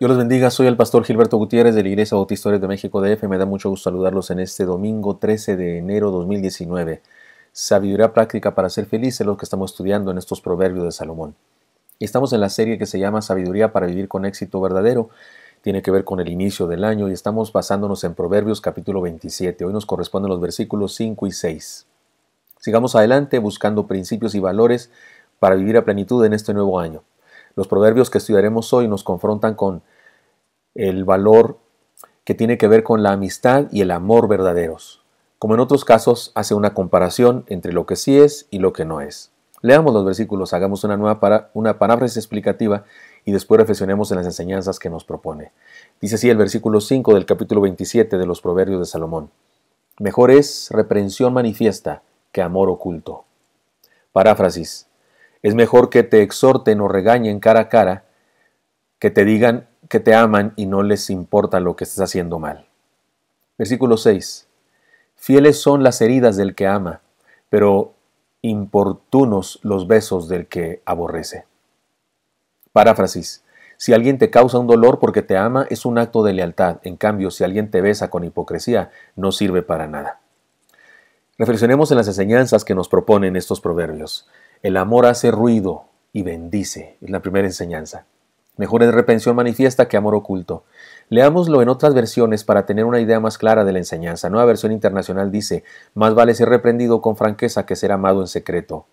Dios los bendiga, soy el pastor Gilberto Gutiérrez de la Iglesia Bautista de México DF. Me da mucho gusto saludarlos en este domingo 13 de enero 2019. Sabiduría práctica para ser felices los que estamos estudiando en estos proverbios de Salomón. Estamos en la serie que se llama Sabiduría para vivir con éxito verdadero. Tiene que ver con el inicio del año y estamos basándonos en Proverbios capítulo 27. Hoy nos corresponden los versículos 5 y 6. Sigamos adelante buscando principios y valores para vivir a plenitud en este nuevo año. Los proverbios que estudiaremos hoy nos confrontan con el valor que tiene que ver con la amistad y el amor verdaderos. Como en otros casos, hace una comparación entre lo que sí es y lo que no es. Leamos los versículos, hagamos una nueva para, una paráfrasis explicativa y después reflexionemos en las enseñanzas que nos propone. Dice así el versículo 5 del capítulo 27 de los Proverbios de Salomón. Mejor es reprensión manifiesta que amor oculto. Paráfrasis. Es mejor que te exhorten o regañen cara a cara, que te digan que te aman y no les importa lo que estés haciendo mal. Versículo 6. Fieles son las heridas del que ama, pero importunos los besos del que aborrece. Paráfrasis. Si alguien te causa un dolor porque te ama, es un acto de lealtad. En cambio, si alguien te besa con hipocresía, no sirve para nada. Reflexionemos en las enseñanzas que nos proponen estos proverbios. El amor hace ruido y bendice, es la primera enseñanza. Mejor es reprensión manifiesta que amor oculto. Leámoslo en otras versiones para tener una idea más clara de la enseñanza. Nueva versión internacional dice, más vale ser reprendido con franqueza que ser amado en secreto.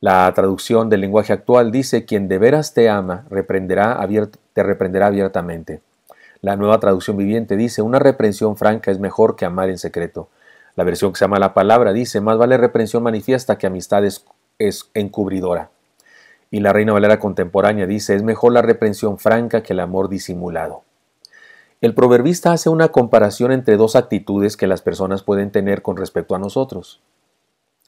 La traducción del lenguaje actual dice, quien de veras te ama, te reprenderá abiertamente. La nueva traducción viviente dice, una reprensión franca es mejor que amar en secreto. La versión que se llama La Palabra dice, más vale reprensión manifiesta que amistades es encubridora. Y la Reina Valera contemporánea dice, es mejor la reprensión franca que el amor disimulado. El proverbista hace una comparación entre dos actitudes que las personas pueden tener con respecto a nosotros.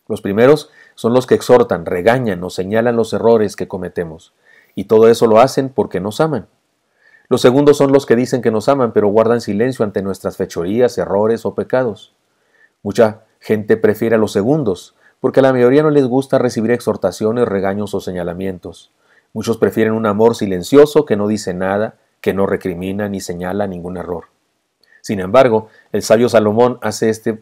Los primeros son los que exhortan, regañan o señalan los errores que cometemos, y todo eso lo hacen porque nos aman. Los segundos son los que dicen que nos aman, pero guardan silencio ante nuestras fechorías, errores o pecados. Mucha gente prefiere a los segundos, porque a la mayoría no les gusta recibir exhortaciones, regaños o señalamientos. Muchos prefieren un amor silencioso que no dice nada, que no recrimina ni señala ningún error. Sin embargo, el sabio Salomón hace este,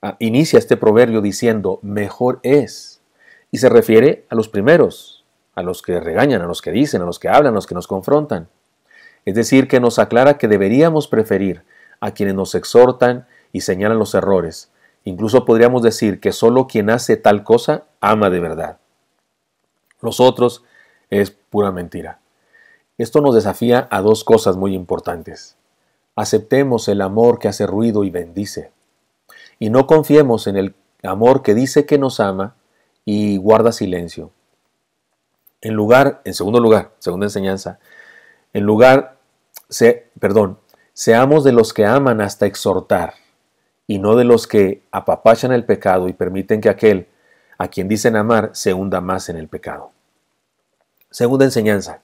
ah, inicia este proverbio diciendo, mejor es, y se refiere a los primeros, a los que regañan, a los que dicen, a los que hablan, a los que nos confrontan. Es decir, que nos aclara que deberíamos preferir a quienes nos exhortan y señalan los errores, Incluso podríamos decir que solo quien hace tal cosa ama de verdad. Los otros es pura mentira. Esto nos desafía a dos cosas muy importantes. Aceptemos el amor que hace ruido y bendice. Y no confiemos en el amor que dice que nos ama y guarda silencio. En lugar, en segundo lugar, segunda enseñanza, en lugar, se, perdón, seamos de los que aman hasta exhortar y no de los que apapachan el pecado y permiten que aquel a quien dicen amar se hunda más en el pecado. Segunda enseñanza.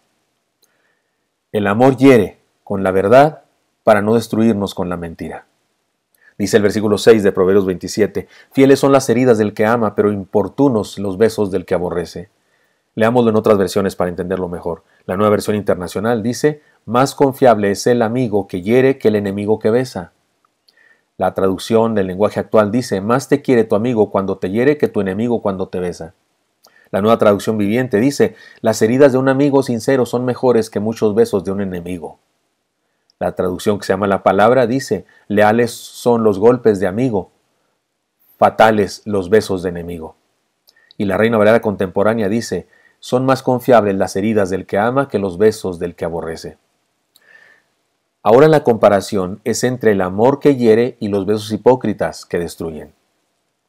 El amor hiere con la verdad para no destruirnos con la mentira. Dice el versículo 6 de Proverbios 27, fieles son las heridas del que ama, pero importunos los besos del que aborrece. Leámoslo en otras versiones para entenderlo mejor. La nueva versión internacional dice, más confiable es el amigo que hiere que el enemigo que besa. La traducción del lenguaje actual dice, más te quiere tu amigo cuando te hiere que tu enemigo cuando te besa. La nueva traducción viviente dice, las heridas de un amigo sincero son mejores que muchos besos de un enemigo. La traducción que se llama la palabra dice, leales son los golpes de amigo, fatales los besos de enemigo. Y la Reina Valera Contemporánea dice, son más confiables las heridas del que ama que los besos del que aborrece. Ahora la comparación es entre el amor que hiere y los besos hipócritas que destruyen.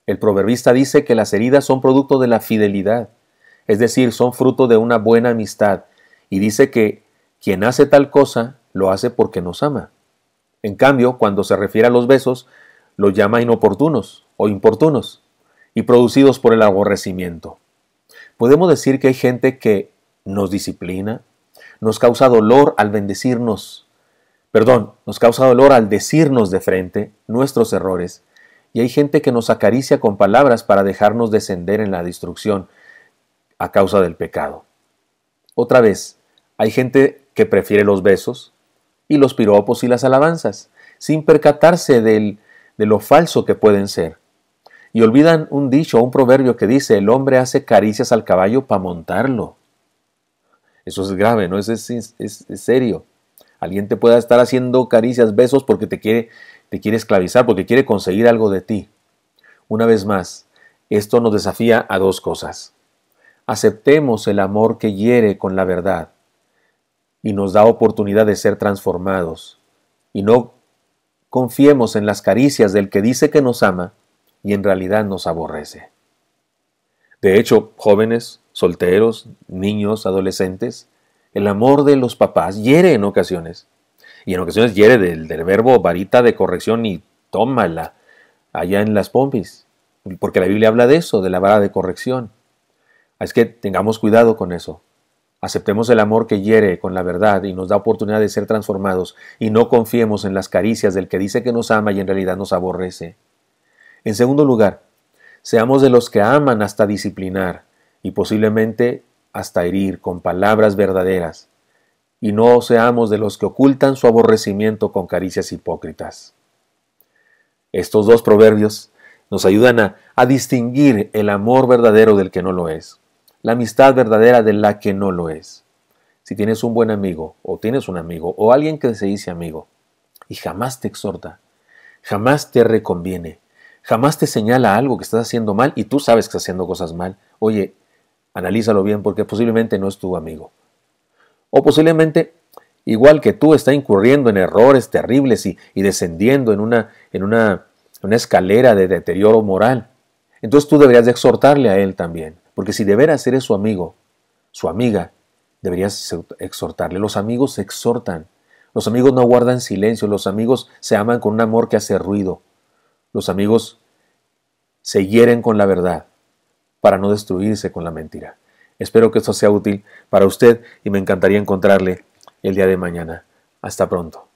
El proverbista dice que las heridas son producto de la fidelidad, es decir, son fruto de una buena amistad, y dice que quien hace tal cosa lo hace porque nos ama. En cambio, cuando se refiere a los besos, los llama inoportunos o importunos y producidos por el aborrecimiento. Podemos decir que hay gente que nos disciplina, nos causa dolor al bendecirnos, perdón, nos causa dolor al decirnos de frente nuestros errores, y hay gente que nos acaricia con palabras para dejarnos descender en la destrucción a causa del pecado. Otra vez, hay gente que prefiere los besos y los piropos y las alabanzas, sin percatarse de lo falso que pueden ser. Y olvidan un dicho un proverbio que dice, el hombre hace caricias al caballo para montarlo. Eso es grave, ¿no? es serio. Alguien te pueda estar haciendo caricias, besos porque te quiere, te quiere esclavizar, porque quiere conseguir algo de ti. Una vez más, esto nos desafía a dos cosas. Aceptemos el amor que hiere con la verdad y nos da oportunidad de ser transformados. Y no confiemos en las caricias del que dice que nos ama y en realidad nos aborrece. De hecho, jóvenes, solteros, niños, adolescentes, el amor de los papás hiere en ocasiones. Y en ocasiones hiere del, verbo varita de corrección y tómala allá en las pompis. Porque la Biblia habla de eso, de la vara de corrección. Es que tengamos cuidado con eso. Aceptemos el amor que hiere con la verdad y nos da oportunidad de ser transformados y no confiemos en las caricias del que dice que nos ama y en realidad nos aborrece. En segundo lugar, seamos de los que aman hasta disciplinar y posiblemente hasta herir con palabras verdaderas, y no seamos de los que ocultan su aborrecimiento con caricias hipócritas. Estos dos proverbios nos ayudan a, distinguir el amor verdadero del que no lo es, la amistad verdadera de la que no lo es. Si tienes un buen amigo, o tienes un amigo, o alguien que se dice amigo, y jamás te exhorta, jamás te reconviene, jamás te señala algo que estás haciendo mal y tú sabes que estás haciendo cosas mal, oye, Analízalo bien porque posiblemente no es tu amigo. O posiblemente, igual que tú, está incurriendo en errores terribles y, descendiendo en una, en una, escalera de deterioro moral. Entonces tú deberías exhortarle a él también, porque si de ser su amigo, su amiga, deberías exhortarle. Los amigos se exhortan, los amigos no guardan silencio, los amigos se aman con un amor que hace ruido, los amigos se hieren con la verdad para no destruirse con la mentira. Espero que esto sea útil para usted y me encantaría encontrarle el día de mañana. Hasta pronto.